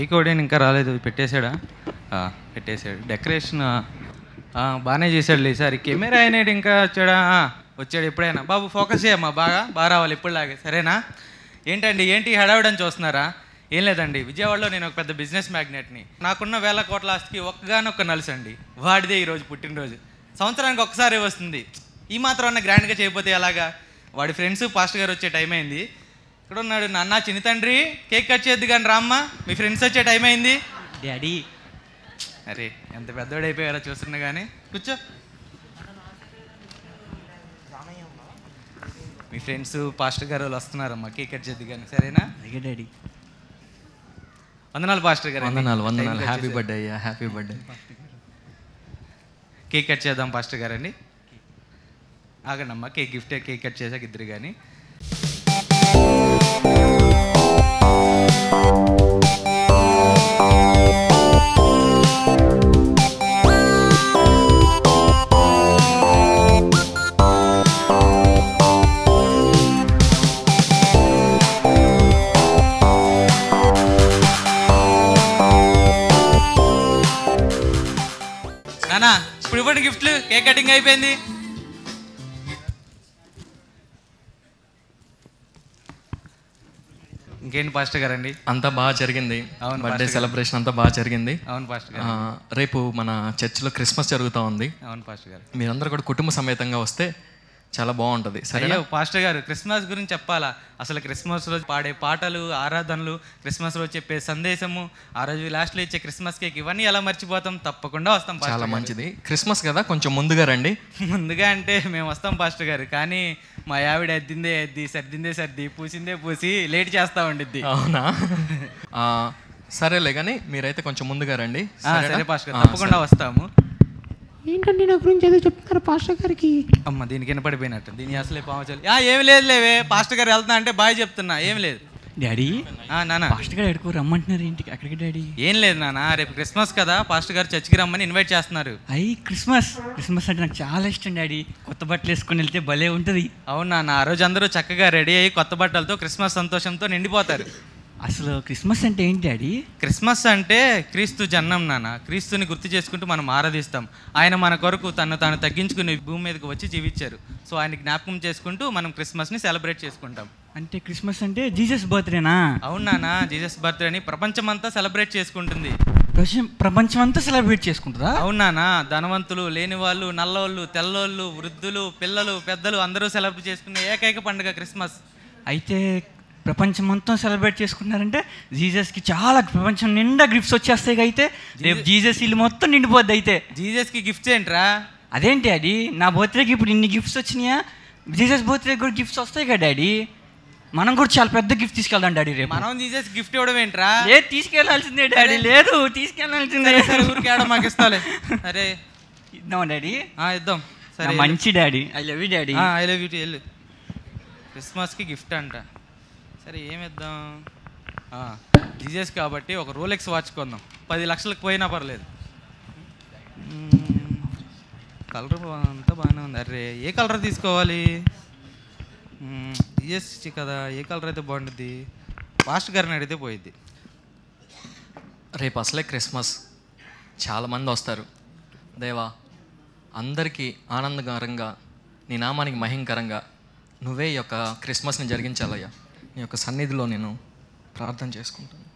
ఈ కోడేని ఇంకా రాలేదు పెట్టేశాడా పెట్టేశాడు డెకరేషన్ బాగానే చేశాడు లే సార్ కెమెరా అయినాడు ఇంకా వచ్చాడా వచ్చాడు ఎప్పుడైనా బాబు ఫోకస్ చేయమ్మా బాగా బాగా రావాలి ఎప్పుడులాగే సరేనా ఏంటండి ఏంటి హడావిడని చూస్తున్నారా ఏం లేదండి విజయవాడలో నేను ఒక పెద్ద బిజినెస్ మ్యాగ్నెట్ని నాకున్న వేల కోట్ల ఆస్తికి ఒక్కగానొక్క నలుసండి వాడిదే ఈరోజు పుట్టినరోజు సంవత్సరానికి ఒకసారి వస్తుంది ఈ మాత్రం గ్రాండ్గా చేయకపోతే ఎలాగా వాడి ఫ్రెండ్స్ పాస్ట్ గారు వచ్చే టైం అయింది ఉన్నాడు నాన్న చిన్న తండ్రి కేక్ కట్ చేద్దు కానీ రామ్మ మీ ఫ్రెండ్స్ వచ్చే టైం అయింది డాడీ అరే ఎంత పెద్దవాడు అయిపోయారో చూస్తున్నా కానీ కూర్చో మీ ఫ్రెండ్స్ పాస్టర్ గారు వాళ్ళు వస్తున్నారమ్మా కేక్ కట్ చేద్దు కానీ సరేనా అయ్యే డాడీ వందనాలు పాస్టర్ గారు వందనాలు వందనాలు హ్యాపీ బర్త్డే అయ్యా హ్యాపీ బర్త్డే కేక్ కట్ చేద్దాం పాస్టర్ అండి ఆగండి అమ్మా కేక్ గిఫ్ట్ కేక్ కట్ చేసాక ఇద్దరు కానీ కేక్ కటింగ్ అయిపోయింది ఇంకేంటి పాస్ట్ గారండి అంతా బాగా జరిగింది అవును బర్త్డే సెలబ్రేషన్ అంతా బాగా జరిగింది అవును పాస్ట్ గారు రేపు మన చర్చిలో క్రిస్మస్ జరుగుతూ ఉంది అవును పాస్ట్ గారు మీరందరూ కూడా కుటుంబ సమేతంగా వస్తే చాలా బాగుంటుంది సరే పాస్టర్ గారు క్రిస్మస్ గురించి చెప్పాలా అసలు క్రిస్మస్ రోజు పాడే పాటలు ఆరాధనలు క్రిస్మస్ రోజు చెప్పే సందేశము ఆ రోజు లాస్ట్లో ఇచ్చే క్రిస్మస్ కేక్ ఇవన్నీ ఎలా మర్చిపోతాం తప్పకుండా వస్తాం చాలా మంచిది క్రిస్మస్ కదా కొంచెం ముందుగా రండి ముందుగా అంటే మేము వస్తాం పాస్టర్ గారు కానీ మా ఆవిడ ఎద్దిందే ఎద్ది సర్దిందే సర్ది పూసిందే పూసి లేట్ చేస్తా ఉండిద్ది అవునా సరేలే కానీ మీరైతే కొంచెం ముందుగా రండి సరే పాస్టర్ గారు తప్పకుండా వస్తాము ఏంటండి నా గురించి ఏదో చెప్తున్నారు పాస్టర్ గారికి అమ్మ దీనికి వినపడిపోయినట్టు దీని అసలే పావచాలి ఏమి లేదు లేవే పాస్టర్ గారు వెళ్తున్నా అంటే బాయ్ చెప్తున్నా ఏం లేదు డాడీ నాన్న పాస్టర్ గారు ఎడుకో రమ్మంటున్నారు ఇంటికి అక్కడికి డాడీ ఏం లేదు నానా రేపు క్రిస్మస్ కదా పాస్టర్ గారు చర్చికి రమ్మని ఇన్వైట్ చేస్తున్నారు అయ్యి క్రిస్మస్ క్రిస్మస్ అంటే నాకు చాలా ఇష్టం డాడీ కొత్త బట్టలు వేసుకొని వెళ్తే భలే ఉంటుంది అవునా నా ఆ రోజు అందరూ చక్కగా రెడీ అయ్యి కొత్త బట్టలతో క్రిస్మస్ సంతోషంతో నిండిపోతారు అసలు క్రిస్మస్ అంటే ఏంటి డాడీ క్రిస్మస్ అంటే క్రీస్తు జన్మం నాన్న క్రీస్తుని గుర్తు చేసుకుంటూ మనం ఆరాధిస్తాం ఆయన మన కొరకు తను తాను తగ్గించుకుని భూమి మీదకి వచ్చి జీవించారు సో ఆయన జ్ఞాపకం చేసుకుంటూ మనం క్రిస్మస్ని సెలబ్రేట్ చేసుకుంటాం అంటే క్రిస్మస్ అంటే జీసస్ బర్త్డేనా అవును నానా జీసస్ బర్త్డేని అంతా సెలబ్రేట్ చేసుకుంటుంది ప్రపంచం అంతా సెలబ్రేట్ చేసుకుంటుందా అవునానా ధనవంతులు లేని వాళ్ళు నల్లోళ్ళు తెల్లోళ్ళు వృద్ధులు పిల్లలు పెద్దలు అందరూ సెలబ్రేట్ చేసుకునే ఏకైక పండుగ క్రిస్మస్ అయితే ప్రపంచం మొత్తం సెలబ్రేట్ చేసుకున్నారంటే జీజస్కి చాలా ప్రపంచం నిండా గిఫ్ట్స్ వచ్చేస్తాయి అయితే రేపు జీజస్ ఇల్లు మొత్తం నిండిపోద్ది అయితే జీజస్కి గిఫ్ట్స్ ఏంట్రా అదేంటి డాడీ నా బర్త్డేకి ఇప్పుడు ఇన్ని గిఫ్ట్స్ వచ్చినాయా జీజస్ బర్త్డే కూడా గిఫ్ట్స్ వస్తాయి కదా డాడీ మనం కూడా చాలా పెద్ద గిఫ్ట్ తీసుకెళ్దాం డాడీ రేపు మనం జీజస్ గిఫ్ట్ ఇవ్వడం ఏంట్రా లేదు తీసుకెళ్లాల్సిందే డాడీ లేదు తీసుకెళ్లాల్సిందే సరే మాకు ఇస్తాలే అరే ఇద్దాం డాడీ ఇద్దాం సరే మంచి daddy I love you daddy I love you వెళ్ళు క్రిస్మస్కి గిఫ్ట్ అంట సరే ఏమిద్దాం జీజస్ కాబట్టి ఒక రోలెక్స్ వాచ్ కొందాం పది లక్షలకు పోయినా పర్లేదు కలర్ అంతా బాగానే ఉంది అరే ఏ కలర్ తీసుకోవాలి ఇచ్చి కదా ఏ కలర్ అయితే బాగుంటుంది ఫాస్ట్ గారిని అడిగితే పోయిద్ది రేపు అసలే క్రిస్మస్ చాలామంది వస్తారు దేవా అందరికీ ఆనందకరంగా నీ నామానికి మహింకరంగా నువ్వే యొక్క క్రిస్మస్ని జరిగించాలయ్యా నీ యొక్క సన్నిధిలో నేను ప్రార్థన చేసుకుంటాను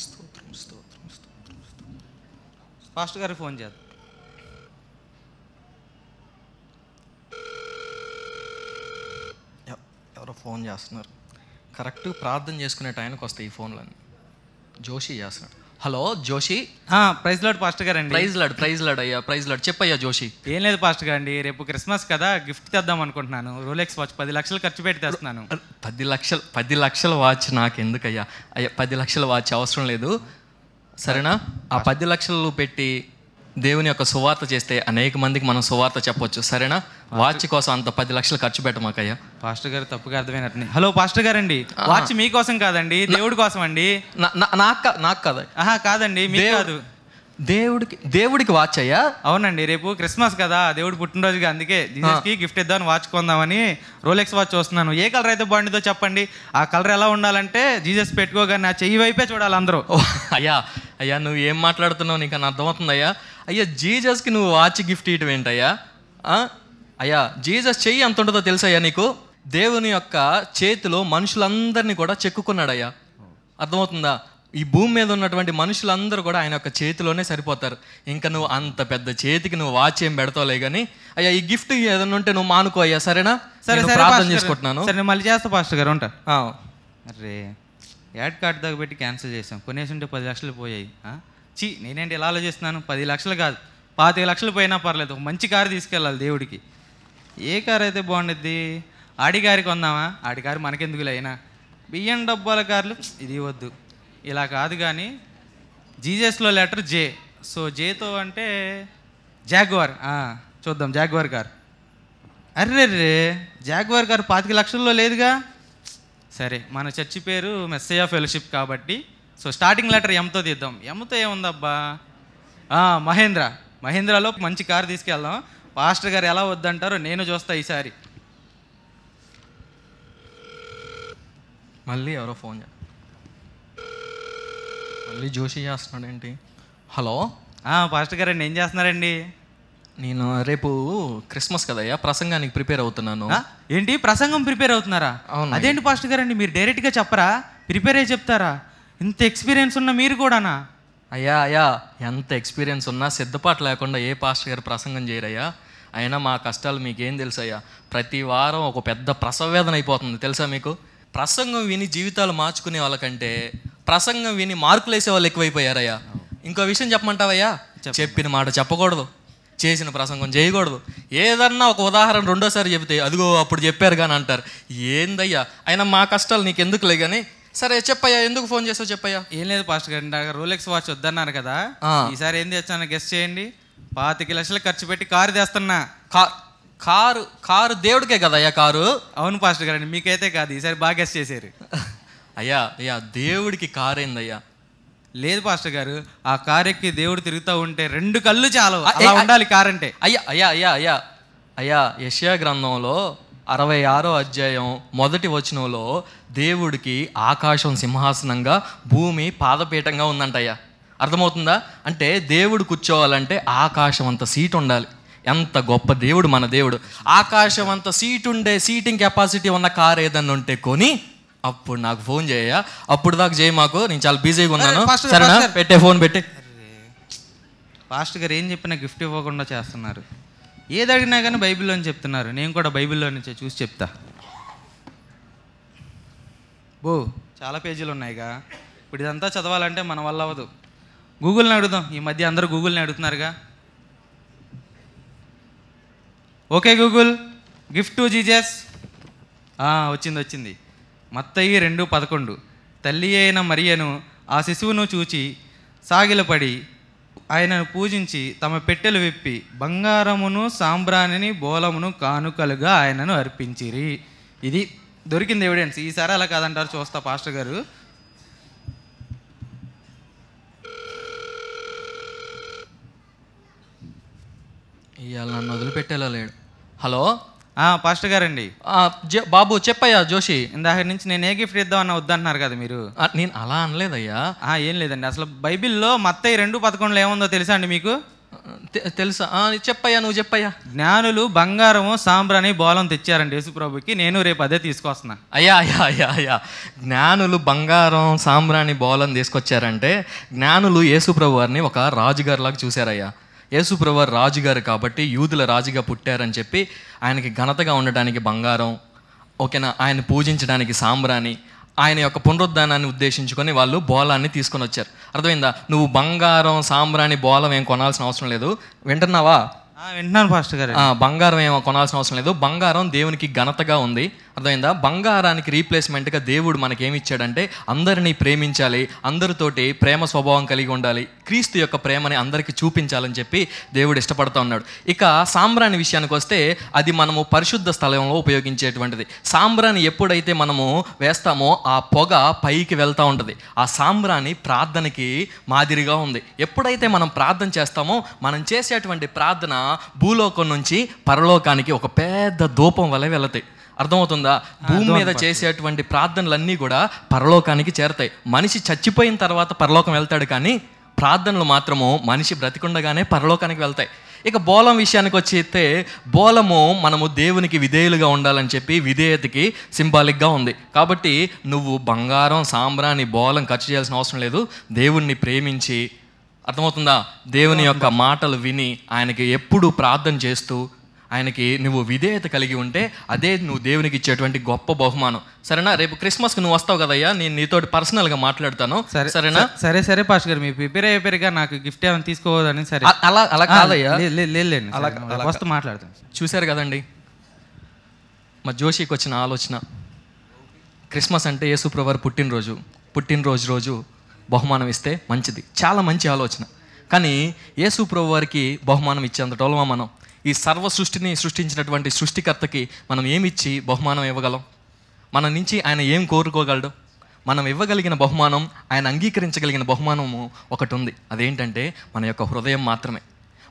స్తోత్రం స్తోత్రం స్తోత్రం ఫాస్ట్ గారు ఫోన్ చేద్దాం ఎవరో ఫోన్ చేస్తున్నారు కరెక్ట్ ప్రార్థన చేసుకునే టైంకి వస్తాయి ఈ ఫోన్లన్నీ జోషి చేస్తున్నాడు hello Joshi praise lord pastor గారు అండి ప్రైజ్ లాడ్ ప్రైజ్ లాడ్ అయ్యా ప్రైజ్ లాడ్ చెప్పయ్యా జోషి ఏం లేదు పాస్టర్ గారు అండి రేపు క్రిస్మస్ కదా గిఫ్ట్ తెద్దాం అనుకుంటున్నాను రోలెక్స్ వాచ్ పది లక్షలు ఖర్చు పెట్టి తెస్తున్నాను పది లక్షలు పది లక్షల వాచ్ నాకు ఎందుకయ్యా అయ్యా పది లక్షల వాచ్ అవసరం లేదు సరేనా ఆ పది లక్షలు పెట్టి దేవుని యొక్క సువార్త చేస్తే అనేక మందికి మనం సువార్త చెప్పొచ్చు సరేనా వాచ్ కోసం అంత పది లక్షలు ఖర్చు మాకయ్యా పాస్టర్ గారు తప్పుగా అర్థమైనట్టు హలో పాస్టర్ గారు అండి వాచ్ మీకోసం కాదండి దేవుడి కోసం అండి నాకు నాకు కాదు ఆహా కాదండి మీకు కాదు దేవుడికి దేవుడికి వాచ్ అయ్యా అవునండి రేపు క్రిస్మస్ కదా దేవుడు పుట్టినరోజుగా అందుకే జీసస్కి గిఫ్ట్ ఇద్దామని వాచ్ కొందామని రోలెక్స్ వాచ్ చూస్తున్నాను ఏ కలర్ అయితే బాగుండేదో చెప్పండి ఆ కలర్ ఎలా ఉండాలంటే జీసస్ పెట్టుకోగానే ఆ చెయ్యి వైపే చూడాలి అందరూ అయ్యా అయ్యా నువ్వు ఏం మాట్లాడుతున్నావు నీకు అని అర్థమవుతుంది అయ్యా అయ్యా జీజస్కి నువ్వు వాచ్ గిఫ్ట్ ఇవ్వటం ఏంటయ్యా అయ్యా జీజస్ చెయ్యి ఎంత ఉంటుందో తెలుసయ్యా నీకు దేవుని యొక్క చేతిలో మనుషులందరినీ కూడా చెక్కుకున్నాడయ్యా అర్థమవుతుందా ఈ భూమి మీద ఉన్నటువంటి మనుషులందరూ కూడా ఆయన యొక్క చేతిలోనే సరిపోతారు ఇంకా నువ్వు అంత పెద్ద చేతికి నువ్వు వాచ్ ఏం పెడతావులే కానీ అయ్యా ఈ గిఫ్ట్ ఏదైనా ఉంటే నువ్వు మానుకో అయ్యా సరేనా సరే ప్రార్థన చేసుకుంటున్నాను సరే మళ్ళీ చేస్తా పాస్టర్ గారు ఉంటా అరే యాడ్ కార్డ్ దగ్గర పెట్టి క్యాన్సిల్ చేసాం కొనేసి ఉంటే పది లక్షలు పోయాయి చీ నేనేంటి ఎలా ఆలోచిస్తున్నాను పది లక్షలు కాదు పాతిక లక్షలు పోయినా పర్లేదు ఒక మంచి కారు తీసుకెళ్ళాలి దేవుడికి ఏ కారు అయితే బాగుండిద్ది ఆడి గారికి కొందామా ఆడి కారు మనకెందుకులే అయినా బియ్యం డబ్బాల కార్లు ఇది వద్దు ఇలా కాదు కానీ జీజస్లో లెటర్ జే సో జేతో అంటే జాగ్వార్ చూద్దాం జాగ్వార్ గారు అర్రే రే జాగ్వార్ గారు పాతిక లక్షల్లో లేదుగా సరే మన చర్చి పేరు మెస్సేయా ఫెలోషిప్ కాబట్టి సో స్టార్టింగ్ లెటర్ ఎంతో తీద్దాం ఎంతో ఏముందబ్బా మహేంద్ర మహేంద్రలో మంచి కారు తీసుకెళ్దాం పాస్టర్ గారు ఎలా వద్దంటారో నేను చూస్తా ఈసారి మళ్ళీ ఎవరో ఫోన్ చేస్తారు మళ్ళీ జోషి చేస్తున్నాడు ఏంటి హలో పాస్టర్ గారండి ఏం చేస్తున్నారండి నేను రేపు క్రిస్మస్ కదయ్యా ప్రసంగానికి ప్రిపేర్ అవుతున్నాను ఏంటి ప్రసంగం ప్రిపేర్ అవుతున్నారా అదేంటి పాస్టర్ గారండి మీరు డైరెక్ట్గా చెప్పరా ప్రిపేర్ అయ్యి చెప్తారా ఇంత ఎక్స్పీరియన్స్ ఉన్న మీరు కూడానా అయ్యా అయ్యా ఎంత ఎక్స్పీరియన్స్ ఉన్నా సిద్ధపాటు లేకుండా ఏ పాస్టర్ గారు ప్రసంగం చేయరయ్యా అయినా మా కష్టాలు మీకేం తెలుసయ్యా ప్రతి వారం ఒక పెద్ద ప్రసవేదన అయిపోతుంది తెలుసా మీకు ప్రసంగం విని జీవితాలు మార్చుకునే వాళ్ళకంటే ప్రసంగం విని మార్కులు వేసే వాళ్ళు ఎక్కువైపోయారయ్యా ఇంకో విషయం చెప్పమంటావయ్యా చెప్పిన మాట చెప్పకూడదు చేసిన ప్రసంగం చేయకూడదు ఏదన్నా ఒక ఉదాహరణ రెండోసారి చెబితే అదిగో అప్పుడు చెప్పారు కానీ అంటారు ఏందయ్యా అయినా మా కష్టాలు నీకు ఎందుకులే కానీ సరే చెప్పయ్యా ఎందుకు ఫోన్ చేసావు చెప్పయ్యా ఏం లేదు పాస్టర్ గారు రోలెక్స్ వాచ్ వద్దన్నారు కదా ఈసారి ఏం తెచ్చాను గెస్ట్ చేయండి పాతిక లక్షలు ఖర్చు పెట్టి కారు తెస్తున్నా కారు కారు దేవుడికే కదయ్యా కారు అవును పాస్టర్ గారు మీకైతే కాదు ఈసారి బాగా గెస్ట్ చేశారు అయ్యా అయ్యా దేవుడికి కారైందయ్యా లేదు పాస్టర్ గారు ఆ కారెక్కి దేవుడు తిరుగుతూ ఉంటే రెండు కళ్ళు చాలా అలా ఉండాలి అంటే అయ్యా అయ్యా అయ్యా అయ్యా అయ్యా యష్యా గ్రంథంలో అరవై ఆరో అధ్యాయం మొదటి వచనంలో దేవుడికి ఆకాశం సింహాసనంగా భూమి పాదపీఠంగా ఉందంటయ్యా అర్థమవుతుందా అంటే దేవుడు కూర్చోవాలంటే ఆకాశం అంత సీటు ఉండాలి ఎంత గొప్ప దేవుడు మన దేవుడు ఆకాశం అంత సీటు ఉండే సీటింగ్ కెపాసిటీ ఉన్న కారు ఏదన్నా ఉంటే కొని అప్పుడు నాకు ఫోన్ చేయ అప్పుడు దాకా చేయి మాకు నేను చాలా బిజీగా ఉన్నాను సరేనా పెట్టే ఫోన్ పెట్టే ఫాస్ట్ గారు ఏం చెప్పినా గిఫ్ట్ ఇవ్వకుండా చేస్తున్నారు ఏది అడిగినా కానీ బైబిల్లో చెప్తున్నారు నేను కూడా బైబిల్లో నుంచే చూసి చెప్తా బో చాలా పేజీలు ఉన్నాయిగా ఇప్పుడు ఇదంతా చదవాలంటే మన వల్ల అవ్వదు గూగుల్ని అడుగుదాం ఈ మధ్య అందరూ గూగుల్ని అడుగుతున్నారుగా okay Google gift to Jesus వచ్చింది వచ్చింది మత్తయి రెండు పదకొండు తల్లి అయిన మరియను ఆ శిశువును చూచి సాగిలపడి ఆయనను పూజించి తమ పెట్టెలు విప్పి బంగారమును సాంబ్రాణిని బోలమును కానుకలుగా ఆయనను అర్పించిరి ఇది దొరికింది ఎవిడెన్స్ ఈసారి అలా కాదంటారు చూస్తా పాస్టర్ గారు ఇవాళ నన్ను వదిలిపెట్టేలా లేడు హలో పాస్టర్ గారండి బాబు చెప్పయ్యా జోషి ఇందాక నుంచి నేను ఏ గిఫ్ట్ వద్దు వద్దంటున్నారు కదా మీరు నేను అలా అనలేదయ్యా ఏం లేదండి అసలు బైబిల్లో మత్తయి రెండు పదకొండులో ఏముందో తెలుసా అండి మీకు తెలుసా చెప్పయ్యా నువ్వు చెప్పయ్యా జ్ఞానులు బంగారము సాంబ్రాని బోలం తెచ్చారండి యేసుప్రభుకి నేను రేపు అదే తీసుకొస్తున్నా అయ్యా అయ్యా అయ్యా అయ్యా జ్ఞానులు బంగారం సాంబ్రాని బోలం తీసుకొచ్చారంటే జ్ఞానులు యేసుప్రభు వారిని ఒక రాజుగారిలాగా చూశారయ్యా యేసుప్రభు రాజుగారు కాబట్టి యూదుల రాజుగా పుట్టారని చెప్పి ఆయనకి ఘనతగా ఉండడానికి బంగారం ఓకేనా ఆయన పూజించడానికి సాంబ్రాణి ఆయన యొక్క పునరుద్ధానాన్ని ఉద్దేశించుకొని వాళ్ళు బోలాన్ని తీసుకొని వచ్చారు అర్థమైందా నువ్వు బంగారం సాంబ్రాణి బోలం ఏం కొనాల్సిన అవసరం లేదు వింటున్నావా వింటున్నాను ఫాస్ట్ గారు బంగారం ఏమో కొనాల్సిన అవసరం లేదు బంగారం దేవునికి ఘనతగా ఉంది అర్థమైందా బంగారానికి రీప్లేస్మెంట్గా దేవుడు మనకేమి ఇచ్చాడంటే అందరినీ ప్రేమించాలి అందరితోటి ప్రేమ స్వభావం కలిగి ఉండాలి క్రీస్తు యొక్క ప్రేమని అందరికీ చూపించాలని చెప్పి దేవుడు ఇష్టపడుతూ ఉన్నాడు ఇక సాంబ్రాణి విషయానికి వస్తే అది మనము పరిశుద్ధ స్థలంలో ఉపయోగించేటువంటిది సాంబ్రాణి ఎప్పుడైతే మనము వేస్తామో ఆ పొగ పైకి వెళ్తూ ఉంటుంది ఆ సాంబ్రాణి ప్రార్థనకి మాదిరిగా ఉంది ఎప్పుడైతే మనం ప్రార్థన చేస్తామో మనం చేసేటువంటి ప్రార్థన భూలోకం నుంచి పరలోకానికి ఒక పెద్ద దూపం వలె వెళతాయి అర్థమవుతుందా భూమి మీద చేసేటువంటి ప్రార్థనలన్నీ కూడా పరలోకానికి చేరతాయి మనిషి చచ్చిపోయిన తర్వాత పరలోకం వెళ్తాడు కానీ ప్రార్థనలు మాత్రము మనిషి బ్రతికుండగానే పరలోకానికి వెళ్తాయి ఇక బోలం విషయానికి వచ్చితే బోలము మనము దేవునికి విధేయులుగా ఉండాలని చెప్పి విధేయతకి సింబాలిక్గా ఉంది కాబట్టి నువ్వు బంగారం సాంబ్రాన్ని బోలం ఖర్చు చేయాల్సిన అవసరం లేదు దేవుణ్ణి ప్రేమించి అర్థమవుతుందా దేవుని యొక్క మాటలు విని ఆయనకి ఎప్పుడు ప్రార్థన చేస్తూ ఆయనకి నువ్వు విధేయత కలిగి ఉంటే అదే నువ్వు దేవునికి ఇచ్చేటువంటి గొప్ప బహుమానం సరేనా రేపు క్రిస్మస్ నువ్వు వస్తావు కదయ్యా నేను నీతో పర్సనల్గా మాట్లాడతాను సరే సరేనా సరే సరే పాష్ గారు మీ ప్రిపేర్ పేరుగా నాకు గిఫ్ట్ ఏమైనా తీసుకోవద్దని సరే అలా అలా కాదయ్యా లేదు అలా వస్తూ మాట్లాడుతాను చూశారు కదండి మా జోషికి వచ్చిన ఆలోచన క్రిస్మస్ అంటే యేసుప్రవారు పుట్టినరోజు పుట్టినరోజు రోజు బహుమానం ఇస్తే మంచిది చాలా మంచి ఆలోచన కానీ యేసుప్రభు వారికి బహుమానం ఇచ్చేంత టోలమా మనం ఈ సర్వ సృష్టిని సృష్టించినటువంటి సృష్టికర్తకి మనం ఏమిచ్చి బహుమానం ఇవ్వగలం మన నుంచి ఆయన ఏం కోరుకోగలడు మనం ఇవ్వగలిగిన బహుమానం ఆయన అంగీకరించగలిగిన బహుమానము ఒకటి ఉంది అదేంటంటే మన యొక్క హృదయం మాత్రమే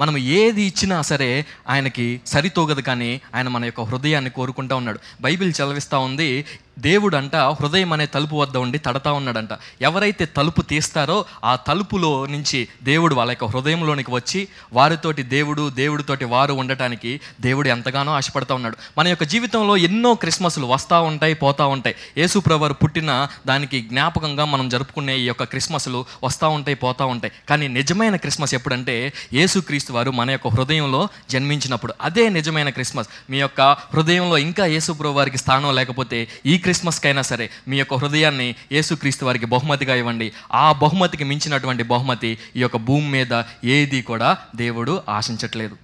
మనం ఏది ఇచ్చినా సరే ఆయనకి సరితోగదు కానీ ఆయన మన యొక్క హృదయాన్ని కోరుకుంటా ఉన్నాడు బైబిల్ చదివిస్తూ ఉంది దేవుడు అంట హృదయం అనే తలుపు వద్ద ఉండి తడతా ఉన్నాడంట ఎవరైతే తలుపు తీస్తారో ఆ తలుపులో నుంచి దేవుడు వాళ్ళ యొక్క హృదయంలోనికి వచ్చి వారితోటి దేవుడు దేవుడితోటి వారు ఉండటానికి దేవుడు ఎంతగానో ఆశపడతా ఉన్నాడు మన యొక్క జీవితంలో ఎన్నో క్రిస్మస్లు వస్తూ ఉంటాయి పోతూ ఉంటాయి యేసుప్రవారు పుట్టిన దానికి జ్ఞాపకంగా మనం జరుపుకునే ఈ యొక్క క్రిస్మస్లు వస్తూ ఉంటాయి పోతూ ఉంటాయి కానీ నిజమైన క్రిస్మస్ ఎప్పుడంటే ఏసుక్రీస్తు వారు మన యొక్క హృదయంలో జన్మించినప్పుడు అదే నిజమైన క్రిస్మస్ మీ యొక్క హృదయంలో ఇంకా యేసుప్రభు వారికి స్థానం లేకపోతే ఈ క్రిస్మస్కైనా సరే మీ యొక్క హృదయాన్ని యేసుక్రీస్తు వారికి బహుమతిగా ఇవ్వండి ఆ బహుమతికి మించినటువంటి బహుమతి ఈ యొక్క భూమి మీద ఏది కూడా దేవుడు ఆశించట్లేదు